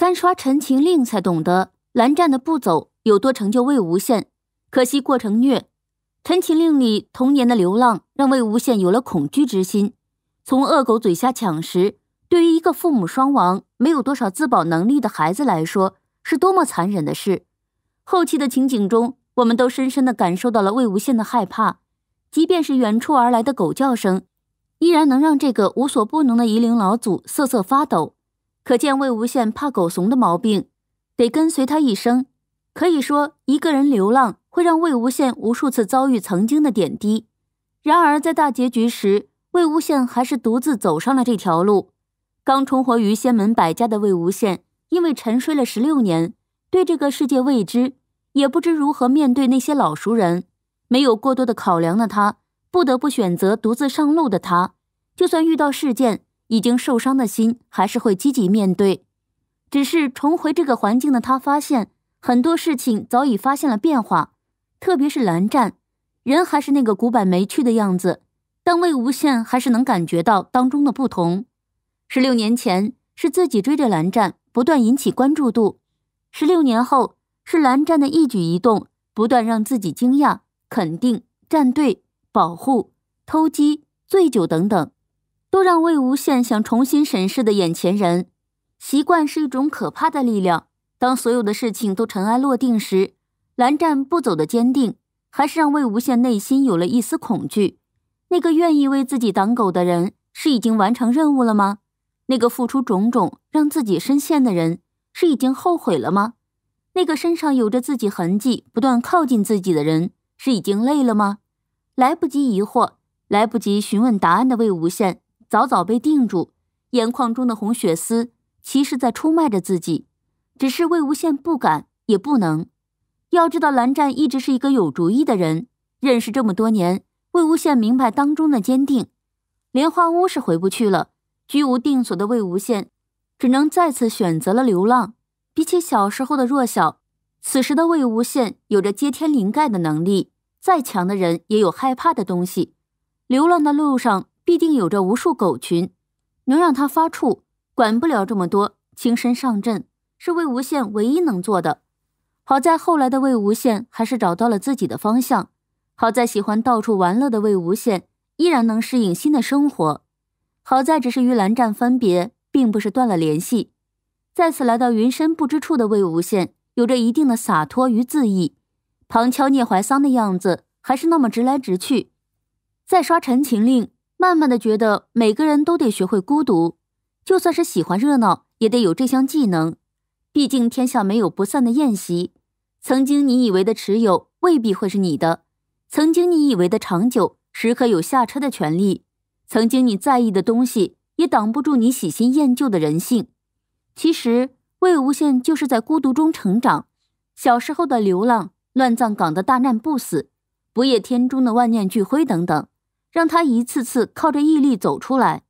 三刷《陈情令》才懂得蓝湛的不走有多成就魏无羡，可惜过程虐。《陈情令》里童年的流浪让魏无羡有了恐惧之心，从恶狗嘴下抢食，对于一个父母双亡、没有多少自保能力的孩子来说，是多么残忍的事。后期的情景中，我们都深深的感受到了魏无羡的害怕，即便是远处而来的狗叫声，依然能让这个无所不能的夷陵老祖瑟瑟发抖。可见魏无羡怕狗怂的毛病，得跟随他一生。可以说，一个人流浪会让魏无羡无数次遭遇曾经的点滴。然而，在大结局时，魏无羡还是独自走上了这条路。刚重活于仙门百家的魏无羡，因为沉睡了十六年，对这个世界未知，也不知如何面对那些老熟人。没有过多的考量的他，不得不选择独自上路的他，就算遇到事件。已经受伤的心还是会积极面对，只是重回这个环境的他发现很多事情早已发现了变化，特别是蓝湛，人还是那个古板没趣的样子，但魏无羡还是能感觉到当中的不同。十六年前是自己追着蓝湛不断引起关注度，十六年后是蓝湛的一举一动不断让自己惊讶、肯定、站队、保护、偷鸡、醉酒等等。都让魏无羡想重新审视的眼前人，习惯是一种可怕的力量。当所有的事情都尘埃落定时，蓝湛不走的坚定，还是让魏无羡内心有了一丝恐惧。那个愿意为自己挡狗的人，是已经完成任务了吗？那个付出种种让自己深陷的人，是已经后悔了吗？那个身上有着自己痕迹、不断靠近自己的人，是已经累了吗？来不及疑惑，来不及询问答案的魏无羡。早早被定住，眼眶中的红血丝其实，在出卖着自己，只是魏无羡不敢也不能。要知道，蓝湛一直是一个有主意的人，认识这么多年，魏无羡明白当中的坚定。莲花坞是回不去了，居无定所的魏无羡，只能再次选择了流浪。比起小时候的弱小，此时的魏无羡有着接天灵盖的能力，再强的人也有害怕的东西。流浪的路上。必定有着无数狗群，能让他发怵。管不了这么多，轻身上阵是魏无羡唯一能做的。好在后来的魏无羡还是找到了自己的方向。好在喜欢到处玩乐的魏无羡依然能适应新的生活。好在只是与蓝湛分别，并不是断了联系。再次来到云深不知处的魏无羡，有着一定的洒脱与恣意。旁敲聂怀桑的样子还是那么直来直去。再刷《陈情令》。慢慢的，觉得每个人都得学会孤独，就算是喜欢热闹，也得有这项技能。毕竟天下没有不散的宴席。曾经你以为的持有，未必会是你的；曾经你以为的长久，时刻有下车的权利；曾经你在意的东西，也挡不住你喜新厌旧的人性。其实，魏无羡就是在孤独中成长。小时候的流浪，乱葬岗的大难不死，不夜天中的万念俱灰，等等。让他一次次靠着毅力走出来，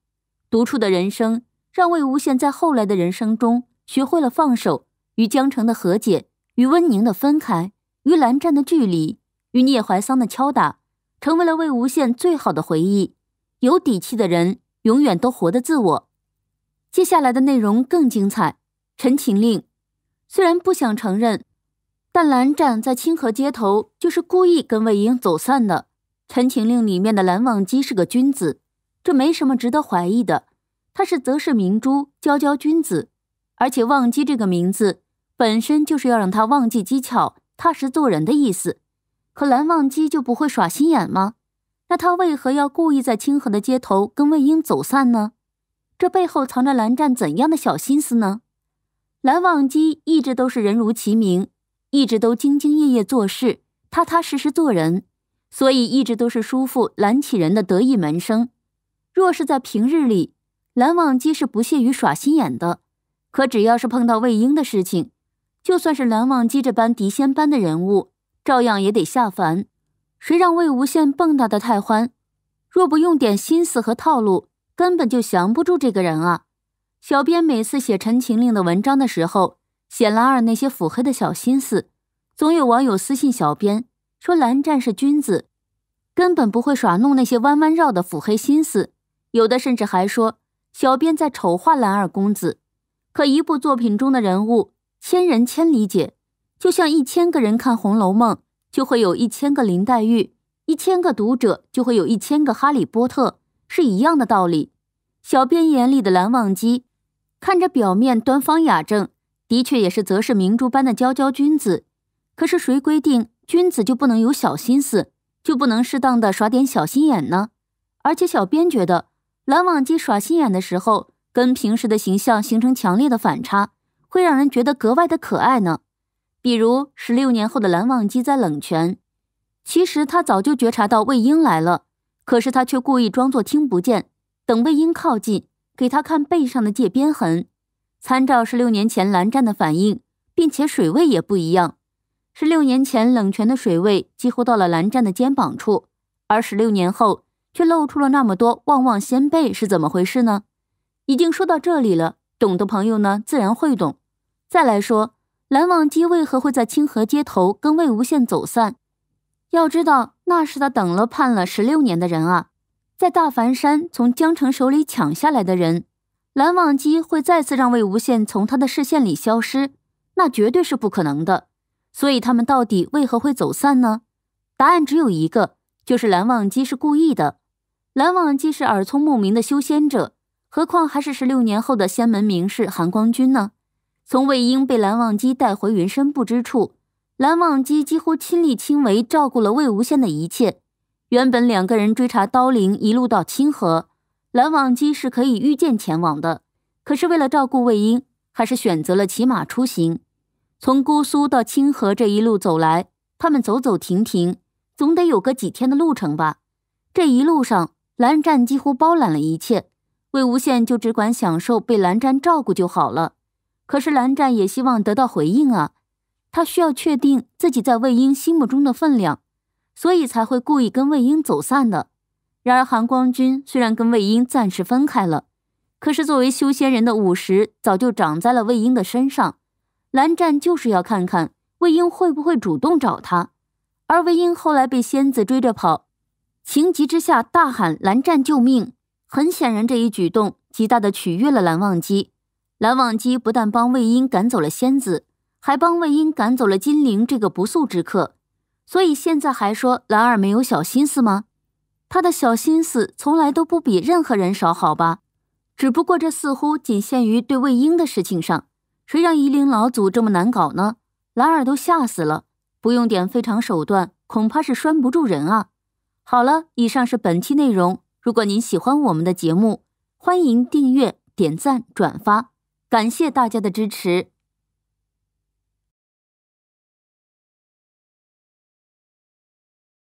独处的人生让魏无羡在后来的人生中学会了放手。与江澄的和解，与温宁的分开，与蓝湛的距离，与聂怀桑的敲打，成为了魏无羡最好的回忆。有底气的人永远都活得自我。接下来的内容更精彩，《陈情令》虽然不想承认，但蓝湛在清河街头就是故意跟魏婴走散的。《陈情令》里面的蓝忘机是个君子，这没什么值得怀疑的。他是则是明珠，娇娇君子，而且“忘机”这个名字本身就是要让他忘记机巧，踏实做人的意思。可蓝忘机就不会耍心眼吗？那他为何要故意在清河的街头跟魏婴走散呢？这背后藏着蓝湛怎样的小心思呢？蓝忘机一直都是人如其名，一直都兢兢业业做事，踏踏实实做人。所以一直都是叔父蓝启仁的得意门生。若是在平日里，蓝忘机是不屑于耍心眼的，可只要是碰到魏婴的事情，就算是蓝忘机这般谪仙般的人物，照样也得下凡。谁让魏无羡蹦跶的太欢？若不用点心思和套路，根本就降不住这个人啊！小编每次写《陈情令》的文章的时候，写蓝二那些腹黑的小心思，总有网友私信小编。说蓝湛是君子，根本不会耍弄那些弯弯绕的腹黑心思。有的甚至还说，小编在丑化蓝二公子。可一部作品中的人物千人千理解，就像一千个人看《红楼梦》，就会有一千个林黛玉；一千个读者就会有一千个哈利波特，是一样的道理。小编眼里的蓝忘机，看着表面端方雅正，的确也是则是明珠般的娇娇君子。可是谁规定？君子就不能有小心思，就不能适当的耍点小心眼呢？而且小编觉得，蓝忘机耍心眼的时候，跟平时的形象形成强烈的反差，会让人觉得格外的可爱呢。比如十六年后的蓝忘机在冷泉，其实他早就觉察到魏婴来了，可是他却故意装作听不见，等魏婴靠近，给他看背上的界边痕，参照十六年前蓝湛的反应，并且水位也不一样。十六年前，冷泉的水位几乎到了蓝湛的肩膀处，而十六年后却露出了那么多。旺旺仙贝，是怎么回事呢？已经说到这里了，懂的朋友呢自然会懂。再来说，蓝忘机为何会在清河街头跟魏无羡走散？要知道，那是他等了盼了十六年的人啊，在大梵山从江澄手里抢下来的人，蓝忘机会再次让魏无羡从他的视线里消失，那绝对是不可能的。所以他们到底为何会走散呢？答案只有一个，就是蓝忘机是故意的。蓝忘机是耳聪目明的修仙者，何况还是十六年后的仙门名士韩光君呢？从魏婴被蓝忘机带回云深不知处，蓝忘机几乎亲力亲为照顾了魏无羡的一切。原本两个人追查刀灵一路到清河，蓝忘机是可以御剑前往的，可是为了照顾魏婴，还是选择了骑马出行。从姑苏到清河这一路走来，他们走走停停，总得有个几天的路程吧。这一路上，蓝湛几乎包揽了一切，魏无羡就只管享受被蓝湛照顾就好了。可是蓝湛也希望得到回应啊，他需要确定自己在魏婴心目中的分量，所以才会故意跟魏婴走散的。然而韩光君虽然跟魏婴暂时分开了，可是作为修仙人的武石早就长在了魏婴的身上。蓝湛就是要看看魏婴会不会主动找他，而魏婴后来被仙子追着跑，情急之下大喊“蓝湛救命”。很显然，这一举动极大的取悦了蓝忘机。蓝忘机不但帮魏婴赶走了仙子，还帮魏婴赶走了金凌这个不速之客。所以现在还说蓝儿没有小心思吗？他的小心思从来都不比任何人少，好吧？只不过这似乎仅限于对魏婴的事情上。谁让夷陵老祖这么难搞呢？蓝儿都吓死了，不用点非常手段，恐怕是拴不住人啊！好了，以上是本期内容。如果您喜欢我们的节目，欢迎订阅、点赞、转发，感谢大家的支持。